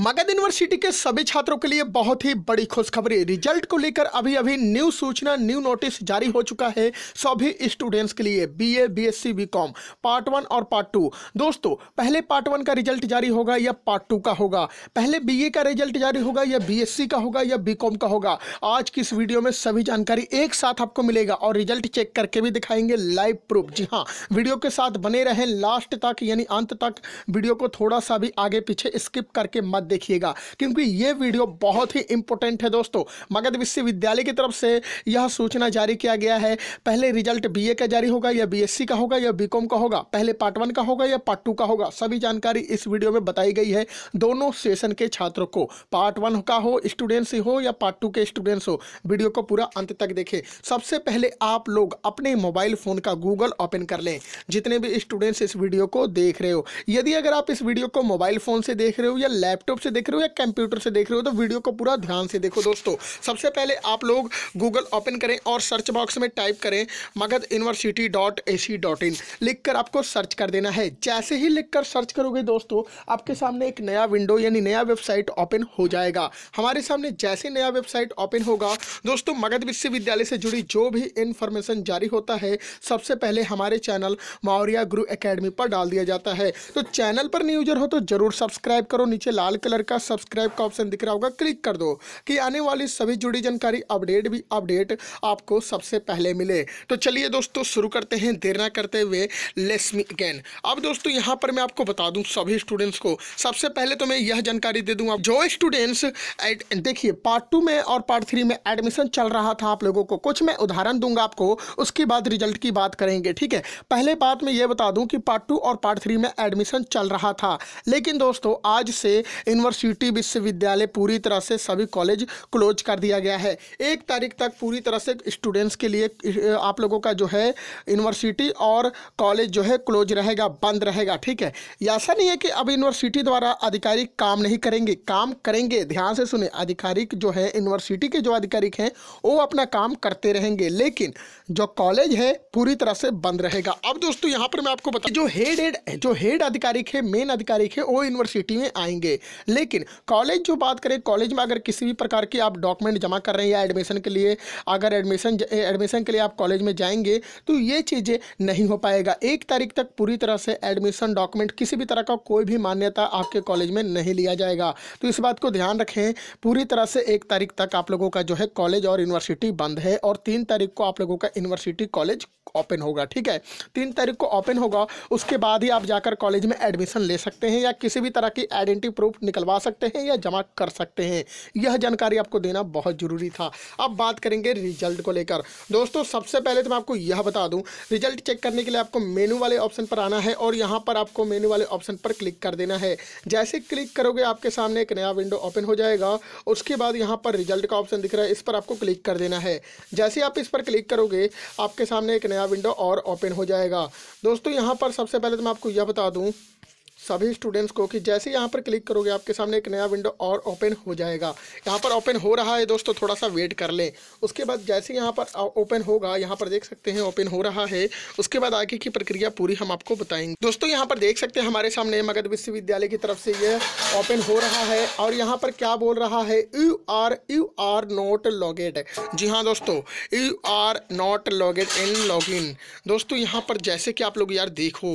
Magadh university के सभी छात्रों के लिए बहुत ही बड़ी खुशखबरी रिजल्ट को लेकर अभी अभी न्यू सूचना न्यू नोटिस जारी हो चुका है सभी स्टूडेंट्स के लिए BA, BSc, BCom part one और पार्ट टू दोस्तों पहले पार्ट वन का रिजल्ट जारी होगा या पार्ट टू का होगा पहले बी का रिजल्ट जारी होगा या बी का होगा या बी का होगा आज की इस वीडियो में सभी जानकारी एक साथ आपको मिलेगा और रिजल्ट चेक करके भी दिखाएंगे लाइव प्रूफ जी हाँ वीडियो के साथ बने रहें लास्ट तक यानी अंत तक वीडियो को थोड़ा सा भी आगे पीछे स्किप करके मत देखिएगा क्योंकि ये वीडियो बहुत ही इंपॉर्टेंट है दोस्तों मगध विश्वविद्यालय की तरफ से यह सूचना जारी किया गया है पहले रिजल्ट बी का जारी होगा या बी का होगा या बी का होगा पहले पार्ट वन का होगा या पार्ट टू का होगा सभी जानकारी इस वीडियो में बताई गई है दोनों सेशन के छात्रों को पार्ट वन का हो स्टूडेंट्स हो या पार्ट टू के स्टूडेंट्स हो वीडियो को पूरा अंत तक देखें सबसे पहले आप लोग अपने मोबाइल फ़ोन का गूगल ओपन कर लें जितने भी स्टूडेंट्स इस वीडियो को देख रहे हो यदि अगर आप इस वीडियो को मोबाइल फ़ोन से देख रहे हो या लैपटॉप लैपटॉप से देख रहे हो या कंप्यूटर से देख रहे हो तो वीडियो को पूरा ध्यान से देखो दोस्तों सबसे पहले आप लोग गूगल ओपन करें और सर्च बॉक्स में टाइप करें Magadh university dot A C dot in लिख कर आपको सर्च कर देना है जैसे ही लिख कर सर्च करोगे दोस्तों आपके सामने एक नया विंडो यानी नया वेबसाइट ओपन हो जाएगा हमारे सामने जैसे नया वेबसाइट ओपन होगा दोस्तों मगध विश्वविद्यालय से जुड़ी जो भी इन्फॉर्मेशन जारी होता है सबसे पहले हमारे चैनल मौर्या गुरु अकेडमी पर डाल दिया जाता है तो चैनल पर न्यूजर हो तो जरूर सब्सक्राइब करो नीचे लाल कर कलर का सब्सक्राइब का ऑप्शन दिख रहा होगा क्लिक कर दो कि आने वाली सभी जुड़ी जानकारी अपडेट भी अपडेट आपको सबसे पहले मिले तो चलिए दोस्तों शुरू करते हैं देर ना करते हुए लेट्स मी अगेन अब दोस्तों यहाँ पर मैं आपको बता दूँ सभी स्टूडेंट्स को सबसे पहले तो मैं यह जानकारी दे दूँ आप जो स्टूडेंट्स देखिए पार्ट टू में और पार्ट थ्री में एडमिशन चल रहा था आप लोगों को कुछ मैं उदाहरण दूंगा आपको उसके बाद रिजल्ट की बात करेंगे ठीक है पहले बात मैं ये बता दूं कि पार्ट टू और पार्ट थ्री में एडमिशन चल रहा था लेकिन दोस्तों आज से इन यूनिवर्सिटी विश्वविद्यालय पूरी तरह से सभी कॉलेज क्लोज कर दिया गया है एक तारीख तक पूरी तरह से स्टूडेंट्स के लिए आप लोगों का जो है यूनिवर्सिटी और कॉलेज जो है क्लोज रहेगा बंद रहेगा ठीक है ऐसा नहीं है कि अब यूनिवर्सिटी द्वारा अधिकारी काम नहीं करेंगे काम करेंगे ध्यान से सुने आधिकारिक जो है यूनिवर्सिटी के जो आधिकारिक हैं वो अपना काम करते रहेंगे लेकिन जो कॉलेज है पूरी तरह से बंद रहेगा अब दोस्तों यहाँ पर मैं आपको बता जो हेड हेड जो हेड अधिकारिक है मेन आधिकारिक है वो यूनिवर्सिटी में आएंगे लेकिन कॉलेज जो बात करें कॉलेज में अगर किसी भी प्रकार की आप डॉक्यूमेंट जमा कर रहे हैं या एडमिशन के लिए अगर एडमिशन एडमिशन के लिए आप कॉलेज में जाएंगे तो ये चीज़ें नहीं हो पाएगा एक तारीख तक पूरी तरह से एडमिशन डॉक्यूमेंट किसी भी तरह का कोई भी मान्यता आपके कॉलेज में नहीं लिया जाएगा तो इस बात को ध्यान रखें पूरी तरह से एक तारीख तक आप लोगों का जो है कॉलेज और यूनिवर्सिटी बंद है और तीन तारीख को आप लोगों का यूनिवर्सिटी कॉलेज ओपन होगा ठीक है तीन तारीख को ओपन होगा उसके बाद ही आप जाकर कॉलेज में एडमिशन ले सकते हैं या किसी भी तरह की आइडेंटिटी प्रूफ निकलवा सकते हैं या जमा कर सकते हैं यह जानकारी आपको देना बहुत ज़रूरी था अब बात करेंगे रिजल्ट को लेकर दोस्तों सबसे पहले तो मैं आपको यह बता दूं रिजल्ट चेक करने के लिए आपको मेनू वाले ऑप्शन पर आना है और यहां पर आपको मेनू वाले ऑप्शन पर क्लिक कर देना है जैसे क्लिक करोगे आपके सामने एक नया विंडो ओपन हो जाएगा उसके बाद यहाँ पर रिजल्ट का ऑप्शन दिख रहा है इस पर आपको क्लिक कर देना है जैसे आप इस पर क्लिक करोगे आपके सामने एक नया विंडो और ओपन हो जाएगा दोस्तों यहाँ पर सबसे पहले तो मैं आपको यह बता दूँ सभी स्टूडेंट्स को कि जैसे यहाँ पर क्लिक करोगे आपके सामने एक नया विंडो और ओपन हो जाएगा यहाँ पर ओपन हो रहा है दोस्तों थोड़ा सा वेट कर लें उसके बाद जैसे यहाँ पर ओपन होगा यहाँ पर देख सकते हैं ओपन हो रहा है उसके बाद आगे की प्रक्रिया पूरी हम आपको बताएंगे दोस्तों यहाँ पर देख सकते हैं हमारे सामने मगध विश्वविद्यालय की तरफ से ये ओपन हो रहा है और यहाँ पर क्या बोल रहा है you are you are not logged जी हाँ दोस्तों you are not logged in log दोस्तों यहाँ पर जैसे कि आप लोग यार देखो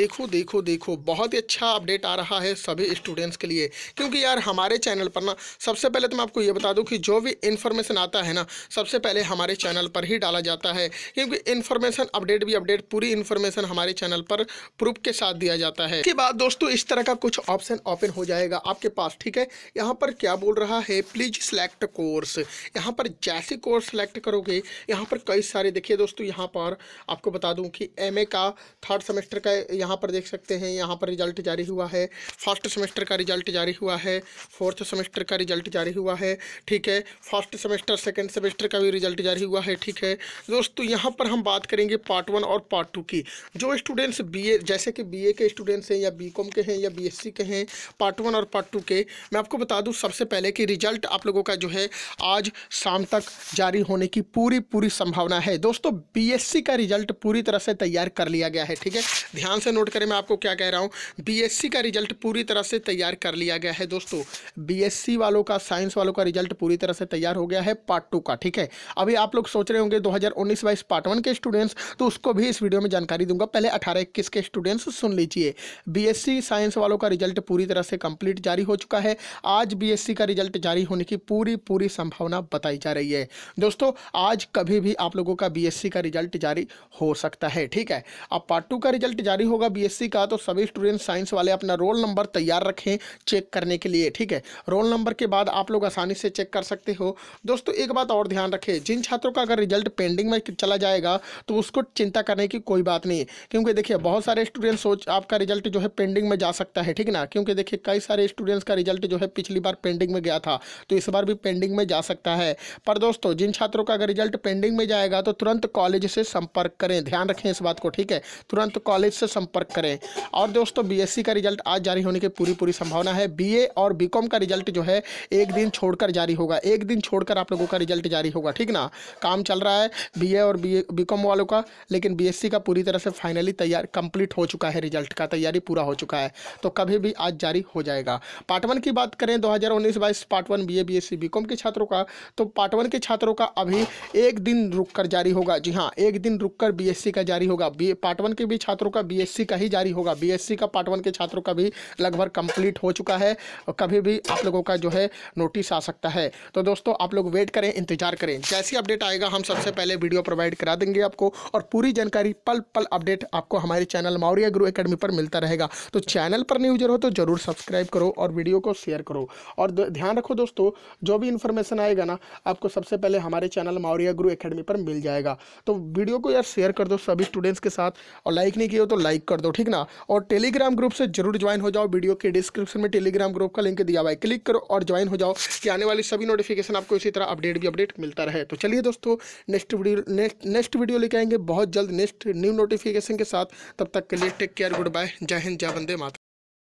देखो देखो देखो बहुत ही अच्छा अपडेट आ रहा है सभी स्टूडेंट्स के लिए क्योंकि यार हमारे चैनल पर ना सबसे पहले तो मैं आपको ये बता दूँ कि जो भी इन्फॉर्मेशन आता है ना सबसे पहले हमारे चैनल पर ही डाला जाता है क्योंकि इन्फॉर्मेशन अपडेट भी अपडेट पूरी इन्फॉर्मेशन हमारे चैनल पर प्रूफ के साथ दिया जाता है इसके बाद दोस्तों इस तरह का कुछ ऑप्शन ओपन हो जाएगा आपके पास ठीक है यहाँ पर क्या बोल रहा है प्लीज सेलेक्ट कोर्स यहाँ पर जैसे कोर्स सेलेक्ट करोगे यहाँ पर कई सारे देखिए दोस्तों यहाँ पर आपको बता दूँ कि एम का थर्ड सेमेस्टर का यहाँ पर देख सकते हैं यहाँ पर रिजल्ट रिजल्ट जारी हुआ है फर्स्ट सेमेस्टर का रिजल्ट जारी हुआ है फोर्थ सेमेस्टर का रिजल्ट जारी हुआ है ठीक है फर्स्ट सेमेस्टर सेकेंड सेमेस्टर का भी रिजल्ट जारी हुआ है ठीक है दोस्तों यहाँ पर हम बात करेंगे पार्ट वन और पार्ट टू की जो स्टूडेंट्स बी जैसे कि बी के स्टूडेंट्स हैं या बी के हैं या बी के हैं पार्ट वन और पार्ट टू के मैं आपको बता दूँ सबसे पहले कि रिजल्ट आप लोगों का जो है आज शाम तक जारी होने की पूरी पूरी संभावना है दोस्तों बीएससी का रिजल्ट पूरी तरह से तैयार कर लिया गया है ठीक है ध्यान से नोट करें मैं आपको क्या कह रहा हूँ बीएससी का रिजल्ट पूरी तरह से तैयार कर लिया गया है दोस्तों बीएससी वालों का साइंस वालों का रिजल्ट पूरी तरह से तैयार हो गया है पार्ट टू का ठीक है अभी आप लोग सोच रहे होंगे 2019 हज़ार पार्ट वन के स्टूडेंट्स तो उसको भी इस वीडियो में जानकारी दूंगा पहले अठारह इक्कीस के स्टूडेंट्स सुन लीजिए बी साइंस वालों का रिजल्ट पूरी तरह से कंप्लीट जारी हो चुका है आज बी का रिजल्ट जारी होने की पूरी पूरी संभावना बताई जा रही है दोस्तों आज कभी भी आप लोगों का बी का रिजल्ट जारी हो सकता है ठीक है अब पार्ट टू का रिजल्ट जारी होगा बी का तो सभी स्टूडेंट्स साइंस वाले अपना रोल नंबर तैयार रखें चेक करने के लिए ठीक है रोल नंबर के बाद आप लोग आसानी से चेक कर सकते हो दोस्तों एक बात और ध्यान रखें जिन छात्रों का अगर रिजल्ट पेंडिंग में चला जाएगा तो उसको चिंता करने की कोई बात नहीं है क्योंकि देखिए बहुत सारे स्टूडेंट सोच आपका रिजल्ट जो है पेंडिंग में जा सकता है ठीक ना क्योंकि देखिए कई सारे स्टूडेंट्स का रिजल्ट जो है पिछली बार पेंडिंग में गया था तो इस बार भी पेंडिंग में जा सकता है पर दोस्तों जिन छात्रों का अगर रिजल्ट पेंडिंग में जाएगा तो तुरंत कॉलेज से संपर्क करें ध्यान रखें इस बात को ठीक है तुरंत कॉलेज से संपर्क करें और दोस्तों बी बीएससी का रिजल्ट आज जारी होने की पूरी पूरी संभावना है बीए और बीकॉम का रिजल्ट जो है एक दिन छोड़कर जारी होगा एक दिन छोड़कर आप लोगों का रिजल्ट जारी होगा ठीक ना काम चल रहा है बीए और ए वालों का लेकिन बीएससी का पूरी तरह से फाइनली तैयार कंप्लीट हो चुका है रिजल्ट का तैयारी पूरा हो चुका है तो कभी भी आज जारी हो जाएगा पार्ट वन की बात करें दो हज़ार उन्नीस बाईस part one B A B S C के छात्रों का तो पार्ट वन के छात्रों का अभी एक दिन रुक कर जारी होगा जी हाँ एक दिन रुक कर बी एस सी का जारी होगा बी पार्ट वन के भी छात्रों का बी एस सी का ही जारी होगा बी एस सी का पार्ट पार्ट वन के छात्रों का भी लगभग कंप्लीट हो चुका है और कभी भी आप लोगों का जो है नोटिस आ सकता है तो दोस्तों आप लोग वेट करें इंतजार करें जैसी अपडेट आएगा हम सबसे पहले वीडियो प्रोवाइड करा देंगे आपको और पूरी जानकारी पल पल अपडेट आपको हमारे चैनल मौर्य गुरु अकेडमी पर मिलता रहेगा तो चैनल पर नहीं उजर हो तो जरूर सब्सक्राइब करो और वीडियो को शेयर करो और ध्यान रखो दोस्तों जो भी इंफॉर्मेशन आएगा ना आपको सबसे पहले हमारे चैनल मौर्य गुरु अकेडमी पर मिल जाएगा तो वीडियो को यार शेयर कर दो सभी स्टूडेंट्स के साथ और लाइक नहीं किया तो लाइक कर दो ठीक ना और टेलीग्राम टेलीग्राम ग्रुप से जरूर ज्वाइन हो जाओ वीडियो के डिस्क्रिप्शन में टेलीग्राम ग्रुप का लिंक दिया हुआ है क्लिक करो और ज्वाइन हो जाओ कि आने वाली सभी नोटिफिकेशन आपको इसी तरह अपडेट भी अपडेट मिलता रहे तो चलिए दोस्तों next video next next video लेके आएंगे बहुत जल्द नेक्स्ट न्यू नोटिफिकेशन के साथ तब तक के लिए टेक केयर गुड बाय जय हिंद जय वंदे माता